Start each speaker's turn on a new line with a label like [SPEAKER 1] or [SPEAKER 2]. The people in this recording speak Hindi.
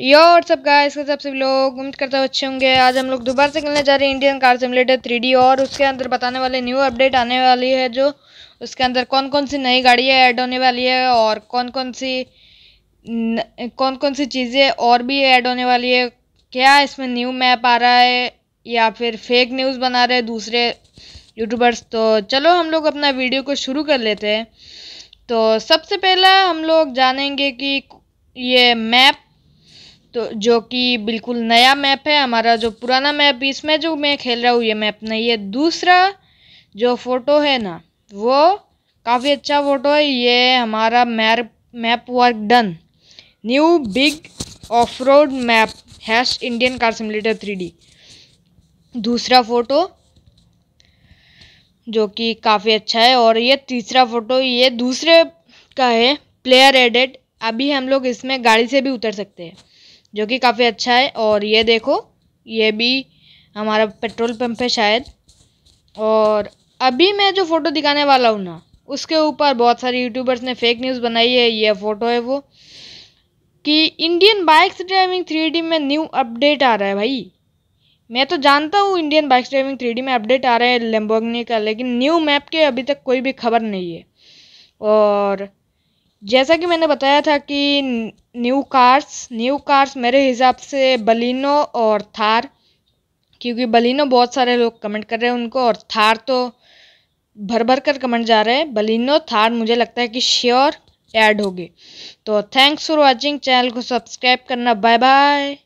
[SPEAKER 1] यो और सब गाइस के सब लोग उम्मीद करता हूँ अच्छे होंगे आज हम लोग दोबारा से खेलने जा रहे हैं इंडियन कार सिमुलेटर थ्री और उसके अंदर बताने वाले न्यू अपडेट आने वाली है जो उसके अंदर कौन कौन सी नई गाड़ियाँ ऐड होने वाली है और कौन कौन सी न, कौन कौन सी चीज़ें और भी ऐड होने वाली है क्या इसमें न्यू मैप आ रहा है या फिर फेक न्यूज़ बना रहे दूसरे यूट्यूबर्स तो चलो हम लोग अपना वीडियो को शुरू कर लेते हैं तो सबसे पहला हम लोग जानेंगे कि ये मैप तो जो कि बिल्कुल नया मैप है हमारा जो पुराना मैप इसमें जो मैं खेल रहा हूँ ये मैप नहीं है दूसरा जो फ़ोटो है ना वो काफ़ी अच्छा फ़ोटो है ये हमारा map map work done new big off road map hash Indian car simulator three दूसरा फ़ोटो जो कि काफ़ी अच्छा है और ये तीसरा फ़ोटो ये दूसरे का है प्लेयर एडेड अभी हम लोग इसमें गाड़ी से भी उतर सकते हैं जो कि काफ़ी अच्छा है और ये देखो ये भी हमारा पेट्रोल पंप है शायद और अभी मैं जो फ़ोटो दिखाने वाला हूँ ना उसके ऊपर बहुत सारे यूट्यूबर्स ने फेक न्यूज़ बनाई है ये फ़ोटो है वो कि इंडियन बाइक्स ड्राइविंग थ्री में न्यू अपडेट आ रहा है भाई मैं तो जानता हूँ इंडियन बाइक्स ड्राइविंग थ्री में अपडेट आ रहा है लेम्बोगनी का लेकिन न्यू मैप के अभी तक कोई भी खबर नहीं है और जैसा कि मैंने बताया था कि न्यू कार्स न्यू कार्स मेरे हिसाब से बलिनो और थार क्योंकि बलिनो बहुत सारे लोग कमेंट कर रहे हैं उनको और थार तो भर भर कर कमेंट जा रहे हैं बलिनो थार मुझे लगता है कि श्योर ऐड होगी तो थैंक्स फॉर वाचिंग चैनल को सब्सक्राइब करना बाय बाय